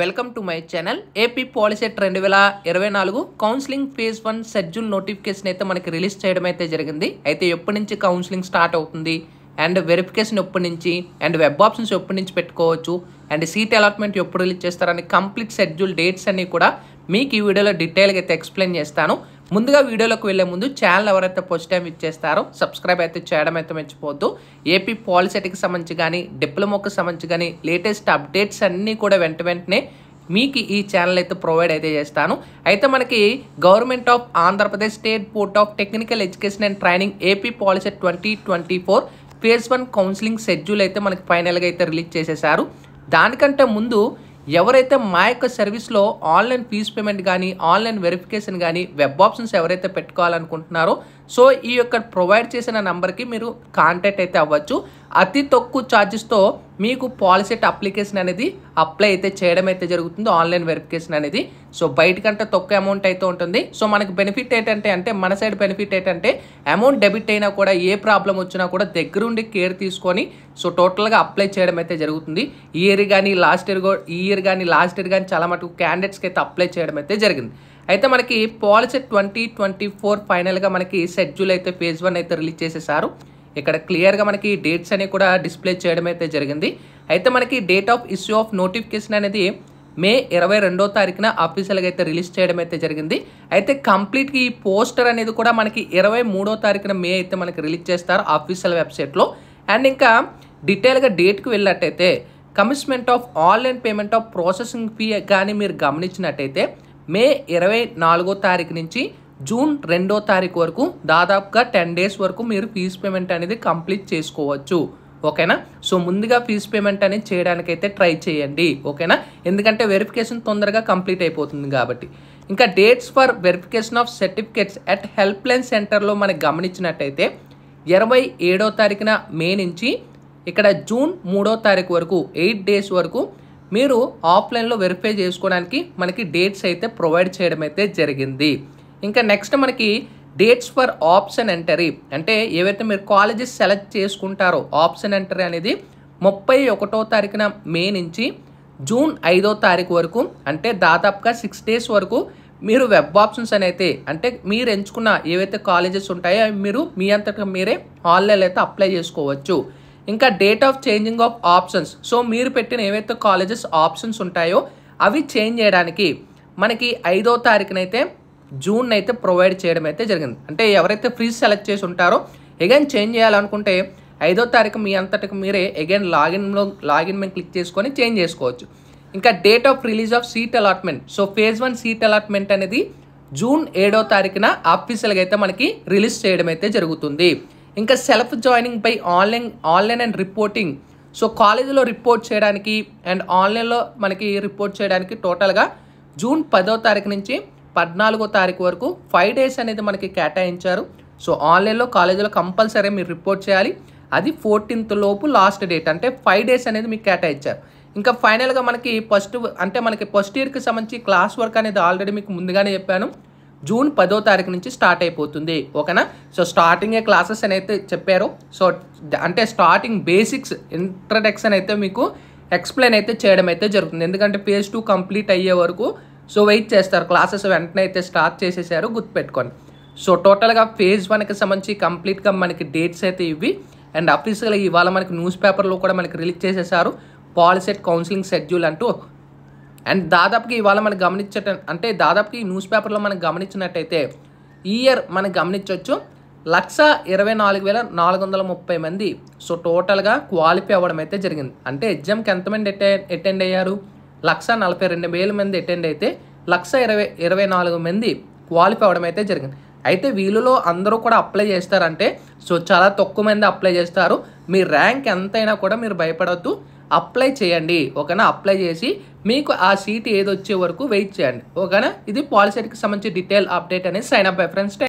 welcome to my channel AP Polycet రెండు వేల ఇరవై నాలుగు counselling phase one schedule notification అయితే మనకి రిలీజ్ చేయడం అయితే జరిగింది అయితే ఎప్పటి నుంచి కౌన్సిలింగ్ స్టార్ట్ అవుతుంది అండ్ వెరిఫికేషన్ ఎప్పటి నుంచి అండ్ వెబ్ ఆప్షన్స్ ఎప్పటి నుంచి పెట్టుకోవచ్చు అండ్ సీట్ అలాట్మెంట్ ఎప్పుడు రిలీజ్ చేస్తారని కంప్లీట్ షెడ్యూల్ డేట్స్ అన్నీ కూడా మీకు ఈ వీడియోలో డీటెయిల్గా అయితే ఎక్స్ప్లెయిన్ చేస్తాను ముందుగా వీడియోలోకి వెళ్లే ముందు ఛానల్ ఎవరైతే ఫస్ట్ టైం ఇచ్చేస్తారో సబ్స్క్రైబ్ అయితే చేయడం అయితే మర్చిపోవద్దు ఏపీ పాలిసెట్కి సంబంధించి కానీ డిప్లొమాకి సంబంధించి కానీ లేటెస్ట్ అప్డేట్స్ అన్నీ కూడా వెంట వెంటనే మీకు ఈ ఛానల్ అయితే ప్రొవైడ్ అయితే చేస్తాను అయితే మనకి government of Andhra Pradesh state board of technical education and training AP Polycet twenty twenty four phase one counselling schedule అయితే మనకి ఫైనల్గా అయితే రిలీజ్ చేసేసారు దానికంటే ముందు ఎవరైతే మా యొక్క సర్వీస్లో ఆన్లైన్ ఫీజు పేమెంట్ కానీ ఆన్లైన్ వెరిఫికేషన్ కానీ వెబ్ ఆప్షన్స్ ఎవరైతే పెట్టుకోవాలనుకుంటున్నారో సో ఈ యొక్క ప్రొవైడ్ చేసిన నెంబర్కి మీరు కాంటాక్ట్ అయితే అవ్వచ్చు అతి తక్కువ ఛార్జెస్తో మీకు పాలసీ అప్లికేషన్ అనేది అప్లై అయితే చేయడం అయితే జరుగుతుందో ఆన్లైన్ వెరిఫికేషన్ అనేది సో బయటకంటే తక్కువ అమౌంట్ అయితే ఉంటుంది సో మనకి బెనిఫిట్ ఏంటంటే అంటే మన సైడ్ బెనిఫిట్ ఏంటంటే అమౌంట్ డెబిట్ అయినా కూడా ఏ ప్రాబ్లం వచ్చినా కూడా దగ్గరుండి కేర్ తీసుకొని సో టోటల్గా అప్లై చేయడం అయితే జరుగుతుంది ఈ ఇయర్ కానీ లాస్ట్ ఇయర్ ఈ ఇయర్ కానీ లాస్ట్ ఇయర్ కానీ చాలా మటుకు క్యాండిడేట్స్కి అయితే అప్లై చేయడం అయితే జరిగింది అయితే మనకి పాలసీ ట్వంటీ ట్వంటీ ఫోర్ ఫైనల్గా మనకి షెడ్యూల్ అయితే ఫేజ్ వన్ అయితే రిలీజ్ చేసేసారు ఇక్కడ క్లియర్గా మనకి డేట్స్ అనేవి కూడా డిస్ప్లే చేయడం అయితే జరిగింది అయితే మనకి date of issue of notification అనేది మే ఇరవై రెండో తారీఖున అఫీషియల్గా అయితే రిలీజ్ చేయడం అయితే జరిగింది అయితే కంప్లీట్గా ఈ పోస్టర్ అనేది కూడా మనకి ఇరవై మూడో తారీఖున మే అయితే మనకి రిలీజ్ చేస్తారు అఫీషియల్ వెబ్సైట్లో అండ్ ఇంకా డీటెయిల్గా డేట్కి వెళ్ళినట్టయితే commitment of online payment of processing fee కానీ మీరు గమనించినట్టయితే మే ఇరవై నాలుగో తారీఖు నుంచి జూన్ రెండో తారీఖు వరకు దాదాపుగా టెన్ డేస్ వరకు మీరు ఫీజ్ పేమెంట్ అనేది కంప్లీట్ చేసుకోవచ్చు ఓకేనా సో ముందుగా ఫీజ్ పేమెంట్ అనేది చేయడానికైతే ట్రై చేయండి ఓకేనా ఎందుకంటే వెరిఫికేషన్ తొందరగా కంప్లీట్ అయిపోతుంది కాబట్టి ఇంకా dates for verification of certificates at helpline సెంటర్లో మనకి గమనించినట్టయితే ఇరవై ఏడో తారీఖున మే నుంచి ఇక్కడ జూన్ మూడో తారీఖు వరకు ఎయిట్ డేస్ వరకు మీరు ఆఫ్లైన్లో వెరిఫై చేసుకోవడానికి మనకి డేట్స్ అయితే ప్రొవైడ్ చేయడం అయితే జరిగింది ఇంకా నెక్స్ట్ మనకి డేట్స్ ఫర్ ఆప్షన్ ఎంటరీ అంటే ఏవైతే మీరు కాలేజెస్ సెలెక్ట్ చేసుకుంటారో ఆప్షన్ ఎంటరీ అనేది ముప్పై ఒకటో తారీఖున మే నుంచి జూన్ ఐదో తారీఖు వరకు అంటే దాదాపుగా సిక్స్ డేస్ వరకు మీరు వెబ్ ఆప్షన్స్ అయితే అంటే మీరు ఎంచుకున్న ఏవైతే కాలేజెస్ ఉంటాయో మీరు మీ అంతటా మీరే ఆన్లైన్ అయితే అప్లై చేసుకోవచ్చు ఇంకా date of changing of options so మీరు పెట్టిన ఏవైతే కాలేజెస్ ఆప్షన్స్ ఉంటాయో అవి చేంజ్ చేయడానికి మనకి ఐదో తారీఖునైతే జూన్ అయితే ప్రొవైడ్ చేయడం అయితే జరిగింది అంటే ఎవరైతే ఫ్రీజ్ సెలెక్ట్ చేసి ఉంటారో అగైన్ చేంజ్ చేయాలనుకుంటే ఐదో తారీఖు మీ అంతటికి మీరే అగైన్ లాగిన్లో లాగిన్ మేము క్లిక్ చేసుకొని చేంజ్ చేసుకోవచ్చు ఇంకా date of release of seat allotment so phase one seat allotment అనేది జూన్ ఏడో తారీఖున ఆఫీషియల్గా అయితే మనకి రిలీజ్ చేయడం అయితే జరుగుతుంది ఇంకా self joining by online online and reporting so కాలేజీలో రిపోర్ట్ చేయడానికి అండ్ ఆన్లైన్లో మనకి రిపోర్ట్ చేయడానికి టోటల్గా జూన్ పదో తారీఖు నుంచి పద్నాలుగో తారీఖు వరకు ఫైవ్ డేస్ అనేది మనకి కేటాయించారు సో ఆన్లైన్లో కాలేజీలో కంపల్సరీ మీరు రిపోర్ట్ చేయాలి అది ఫోర్టీన్త్ లోపు లాస్ట్ డేట్ అంటే ఫైవ్ డేస్ అనేది మీకు కేటాయించారు ఇంకా ఫైనల్గా మనకి ఫస్ట్ అంటే మనకి ఫస్ట్ ఇయర్కి సంబంధించి క్లాస్ వర్క్ అనేది ఆల్రెడీ మీకు ముందుగానే చెప్పాను జూన్ పదో తారీఖు నుంచి స్టార్ట్ అయిపోతుంది ఓకేనా సో స్టార్టింగే క్లాసెస్ అని అయితే చెప్పారు సో అంటే స్టార్టింగ్ బేసిక్స్ ఇంట్రడక్షన్ అయితే మీకు ఎక్స్ప్లెయిన్ అయితే చేయడం అయితే జరుగుతుంది ఎందుకంటే ఫేజ్ టూ కంప్లీట్ అయ్యే వరకు సో వెయిట్ చేస్తారు క్లాసెస్ వెంటనే అయితే స్టార్ట్ చేసేసారు గుర్తుపెట్టుకోండి సో టోటల్గా ఫేజ్ వన్కి సంబంధించి కంప్లీట్గా మనకి డేట్స్ అయితే ఇవి అండ్ అఫీషియల్గా ఇవాళ మనకి న్యూస్ పేపర్లో కూడా మనకి రిలీజ్ చేసేసారు పాలసీ కౌన్సిలింగ్ షెడ్యూల్ అంటూ అండ్ దాదాపుకి ఇవాళ మనం గమనించట అంటే దాదాపుకి న్యూస్ పేపర్లో మనం గమనించినట్టయితే ఈ ఇయర్ మనం గమనించవచ్చు లక్ష ఇరవై నాలుగు వేల నాలుగు వందల ముప్పై మంది సో టోటల్గా క్వాలిఫై అవ్వడం అయితే జరిగింది అంటే ఎగ్జామ్కి ఎంతమంది అటెండ్ అటెండ్ అయ్యారు లక్ష నలభై రెండు వేల మంది అటెండ్ అయితే లక్ష ఇరవై ఇరవై నాలుగు మంది క్వాలిఫై అవడం అయితే జరిగింది అయితే వీళ్ళలో అందరూ కూడా అప్లై చేస్తారంటే సో చాలా తక్కువ మంది అప్లై చేస్తారు మీ ర్యాంక్ ఎంతైనా కూడా మీరు భయపడవద్దు అప్లై చేయండి ఓకేనా అప్లై చేసి మీకు ఆ సీట్ ఏది వచ్చే వరకు వెయిట్ చేయండి ఓకేనా ఇది పాలసీకి సంబంధించి డీటెయిల్ అప్డేట్ అనేది సైన్ అప్ బై ఫ్రెండ్స్